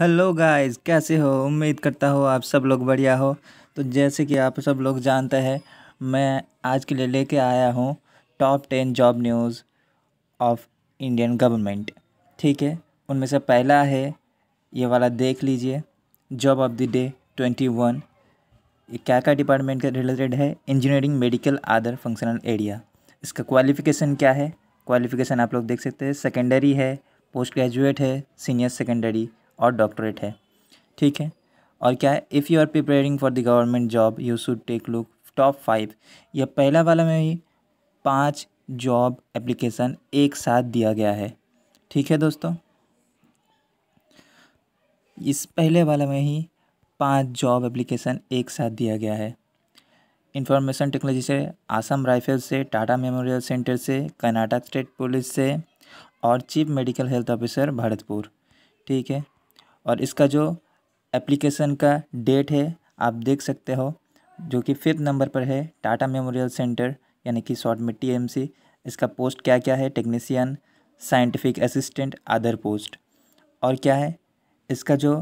hello guys कैसे हो उम्मीद करता हो आप सब लोग बढ़िया हो तो जैसे कि आप सब लोग जानते हैं मैं आज के लिए लेके आया हूँ top ten job news of Indian government ठीक है उनमें से पहला है ये वाला देख लीजिए job of the day twenty one ये क्या क्या डिपार्टमेंट के रिलेटेड है engineering medical other functional area इसका क्वालिफ़िकेशन क्या है क्वालिफ़िकेशन आप लोग देख सकते हैं सेकेंडरी है पोस्ट ग्रेजुएट है सीनियर सेकेंडरी और डॉक्टरेट है ठीक है और क्या है if you are preparing for the government job you should take look top five यह पहला वाला में ही पाँच जॉब एप्लीकेशन एक साथ दिया गया है ठीक है दोस्तों इस पहले वाला में ही पांच जॉब एप्लीकेशन एक साथ दिया गया है इंफॉर्मेशन टेक्नोलॉजी से आसाम राइफल से टाटा मेमोरियल सेंटर से कर्नाटक स्टेट पुलिस से और chief medical health officer Bharatpur ठीक है और इसका जो एप्लीकेशन का डेट है आप देख सकते हो जो कि फिफ्थ नंबर पर है टाटा मेमोरियल सेंटर यानी कि शॉर्ट में टी इसका पोस्ट क्या क्या है technician scientific assistant other post और क्या है इसका जो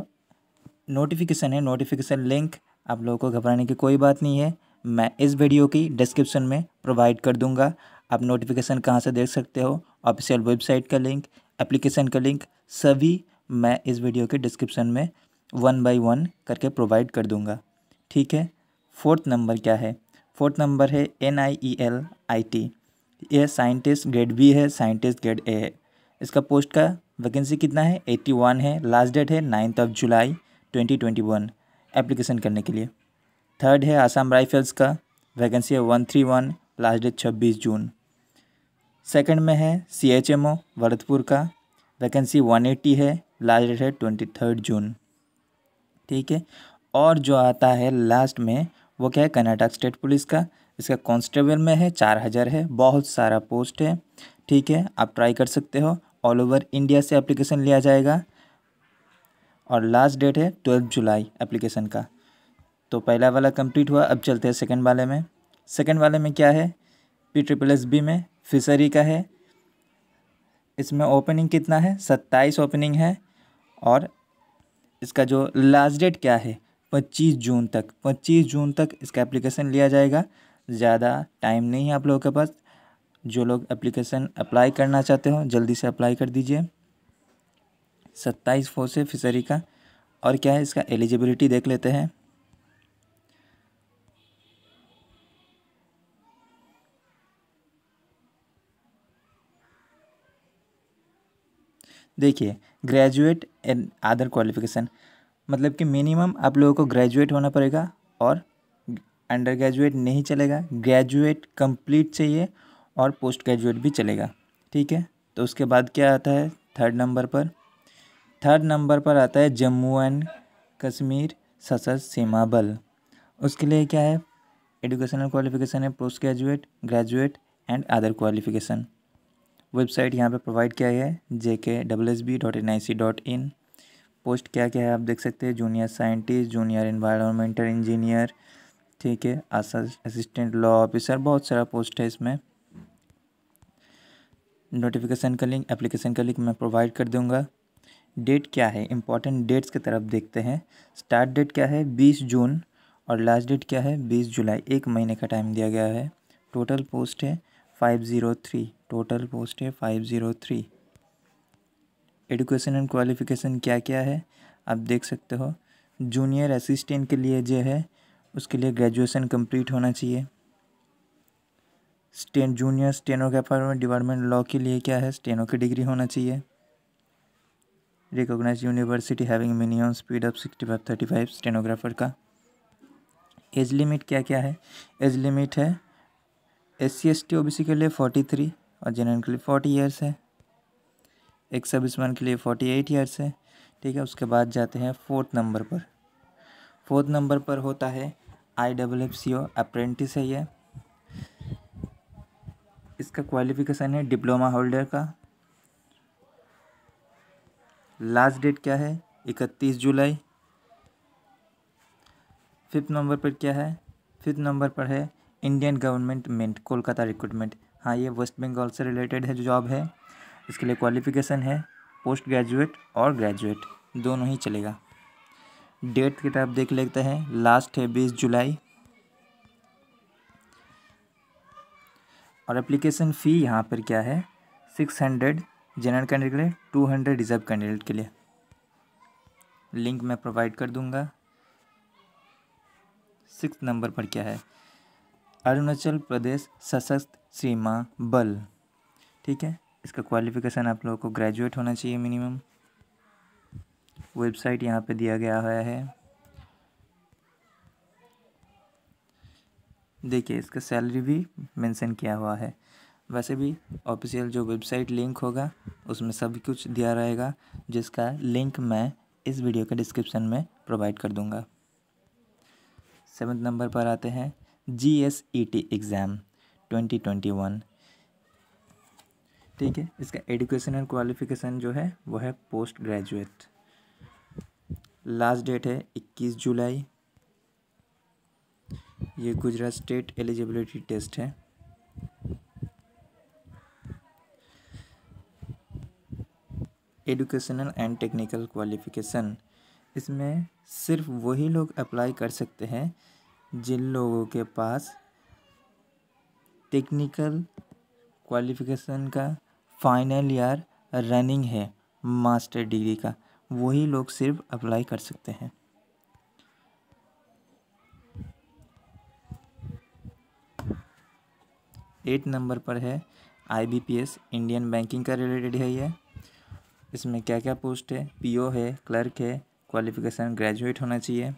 नोटिफिकेशन है नोटिफिकेशन लिंक आप लोगों को घबराने की कोई बात नहीं है मैं इस वीडियो की डिस्क्रिप्शन में प्रोवाइड कर दूंगा आप नोटिफिकेशन कहाँ से देख सकते हो ऑफिशियल वेबसाइट का लिंक एप्लीकेशन का लिंक सभी मैं इस वीडियो के डिस्क्रिप्शन में वन बाय वन करके प्रोवाइड कर दूँगा ठीक है फोर्थ नंबर क्या है फोर्थ नंबर है N I E L I T ये साइंटिस्ट ग्रेड बी है साइंटिस्ट ग्रेड ए है इसका पोस्ट का वैकेंसी कितना है एट्टी वन है लास्ट डेट है ninth of July twenty twenty one application करने के लिए थर्ड है आसाम राइफल्स का वैकेंसी है one three one last date छब्बीस जून सेकेंड में है C H M O Bharatpur का वैकेंसी वन एट्टी है लास्ट डेट है ट्वेंटी थर्ड जून ठीक है और जो आता है लास्ट में वो क्या है कर्नाटक स्टेट पुलिस का इसका कांस्टेबल में है चार हज़ार है बहुत सारा पोस्ट है ठीक है आप ट्राई कर सकते हो ऑल ओवर इंडिया से एप्लीकेशन लिया जाएगा और लास्ट डेट है ट्वेल्थ जुलाई एप्लीकेशन का तो पहला वाला कंप्लीट हुआ अब चलते हैं सेकंड वाले में सेकंड वाले में क्या है पी ट्रिपल एस बी में फिशरी का है इसमें ओपनिंग कितना है सत्ताईस ओपनिंग है और इसका जो लास्ट डेट क्या है पच्चीस जून तक पच्चीस जून तक इसका एप्लीकेशन लिया जाएगा ज़्यादा टाइम नहीं है आप लोगों के पास जो लोग एप्लीकेशन अप्लाई करना चाहते हो जल्दी से अप्लाई कर दीजिए सत्ताईस फोर से फिशरी का और क्या है इसका एलिजिबिलिटी देख लेते हैं देखिए ग्रेजुएट एंड अदर क्वालिफिकेशन मतलब कि मिनिमम आप लोगों को ग्रेजुएट होना पड़ेगा और अंडर ग्रेजुएट नहीं चलेगा ग्रेजुएट कंप्लीट चाहिए और पोस्ट ग्रेजुएट भी चलेगा ठीक है तो उसके बाद क्या आता है थर्ड नंबर पर थर्ड नंबर पर आता है जम्मू एंड कश्मीर सशस्त्र सीमा बल उसके लिए क्या है एजुकेशनल क्वालिफिकेशन है post graduate graduate and other qualification website यहाँ पे प्रोवाइड किया है J K double S B dot N I C dot in post क्या क्या है आप देख सकते हैं junior scientist junior environmental engineer ठीक है असिस्टेंट लॉ ऑफिसर बहुत सारा पोस्ट है इसमें नोटिफिकेशन का लिंक एप्लीकेशन का लिंक मैं प्रोवाइड कर दूंगा डेट क्या है इंपॉर्टेंट डेट्स की तरफ देखते हैं स्टार्ट डेट क्या है बीस जून और लास्ट डेट क्या है बीस जुलाई एक महीने का टाइम दिया गया है टोटल पोस्ट है five zero three total post है five zero three education and qualification क्या क्या है आप देख सकते हो जूनियर असिस्टेंट के लिए जो है उसके लिए ग्रेजुएशन कंप्लीट होना चाहिए स्टेन जूनियर स्टेनोग्राफर में डिपार्टमेंट लॉ के लिए क्या है स्टेनो की डिग्री होना चाहिए recognise university having minimum speed of sixty five thirty five stenographer का एज लिमिट क्या क्या है एज लिमिट है S C S T O B C के लिए फोर्टी थ्री और जनरल के लिए फोर्टी ईयर्स है एक सर्विसमैन के लिए फोर्टी एट ईयर्स है ठीक है उसके बाद जाते हैं फोर्थ नंबर पर फोर्थ नंबर पर होता है I W F C O apprentice है ये इसका क्वालिफिकेशन है डिप्लोमा होल्डर का लास्ट डेट क्या है इकतीस जुलाई फिफ्थ नंबर पर क्या है फिफ्थ नंबर पर है इंडियन गवर्नमेंट मेंट कोलकाता रिक्रूटमेंट हाँ ये वेस्ट बंगाल से रिलेटेड है जो जॉब है इसके लिए क्वालिफिकेशन है पोस्ट ग्रेजुएट और ग्रेजुएट दोनों ही चलेगा डेट की तरफ देख लेते हैं लास्ट है बीस जुलाई और एप्लीकेशन फ़ी यहाँ पर क्या है सिक्स हंड्रेड जनरल कैंडिडेट के लिए टू हंड्रेड रिजर्व कैंडिडेट के लिए लिंक मैं प्रोवाइड कर दूंगा सिक्स नंबर पर क्या है अरुणाचल प्रदेश सशस्त्र सीमा बल ठीक है इसका क्वालिफिकेशन आप लोगों को ग्रेजुएट होना चाहिए मिनिमम वेबसाइट यहाँ पे दिया गया हुआ है देखिए इसका सैलरी भी मेंशन किया हुआ है वैसे भी ऑफिशियल जो वेबसाइट लिंक होगा उसमें सब कुछ दिया रहेगा जिसका लिंक मैं इस वीडियो के डिस्क्रिप्शन में प्रोवाइड कर दूंगा सेवन्थ नंबर पर आते हैं G S E T exam twenty twenty one ठीक है इसका एजुकेशनल क्वालिफिकेशन जो है वो है पोस्ट ग्रेजुएट लास्ट डेट है इक्कीस जुलाई ये गुजरात स्टेट एलिजिबिलिटी टेस्ट है एजुकेशनल एंड टेक्निकल क्वालिफिकेशन इसमें सिर्फ वही लोग अप्लाई कर सकते हैं जिन लोगों के पास टेक्निकल क्वालिफिकेशन का फाइनल ईयर रनिंग है मास्टर डिग्री का वही लोग सिर्फ अप्लाई कर सकते हैं एट नंबर पर है आईबीपीएस इंडियन बैंकिंग का रिलेटेड है ये इसमें क्या क्या पोस्ट है पीओ है क्लर्क है क्वालिफिकेशन ग्रेजुएट होना चाहिए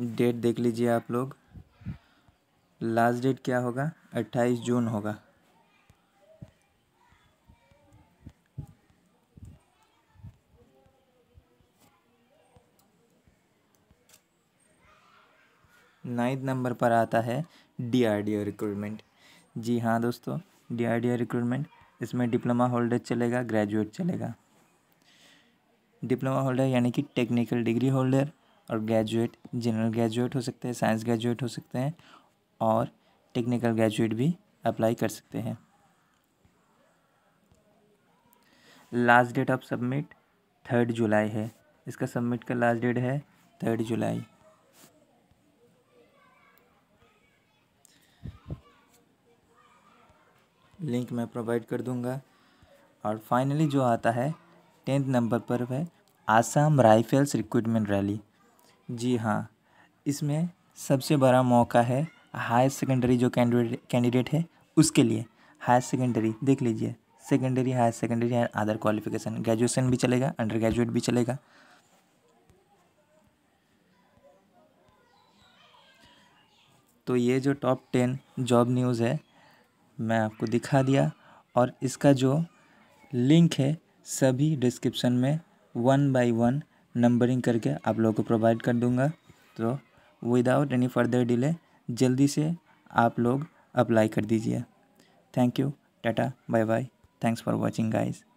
डेट देख लीजिए आप लोग लास्ट डेट क्या होगा अट्ठाईस जून होगा नाइन्थ नंबर पर आता है D R D O recruitment जी हाँ दोस्तों D R D O recruitment इसमें डिप्लोमा होल्डर चलेगा ग्रेजुएट चलेगा डिप्लोमा होल्डर यानी कि टेक्निकल डिग्री होल्डर और ग्रेजुएट जनरल ग्रेजुएट हो सकते हैं साइंस ग्रेजुएट हो सकते हैं और टेक्निकल ग्रेजुएट भी अप्लाई कर सकते हैं last date of submit third July है इसका सबमिट का लास्ट डेट है थर्ड जुलाई लिंक मैं प्रोवाइड कर दूंगा और फाइनली जो आता है टेंथ नंबर पर है आसाम राइफल्स रिक्रूटमेंट रैली जी हाँ इसमें सबसे बड़ा मौका है हायर सेकेंडरी जो कैंडिडेट कैंडिडेट है उसके लिए हायर सेकेंडरी देख लीजिए secondary higher secondary and other qualification graduation भी चलेगा अंडर ग्रेजुएट भी चलेगा तो ये जो टॉप टेन जॉब न्यूज़ है मैं आपको दिखा दिया और इसका जो लिंक है सभी डिस्क्रिप्शन में वन बाय वन नंबरिंग करके आप लोगों को प्रोवाइड कर दूंगा तो विदाउट एनी फर्दर डिले जल्दी से आप लोग अप्लाई कर दीजिए thank you tata bye bye thanks for watching guys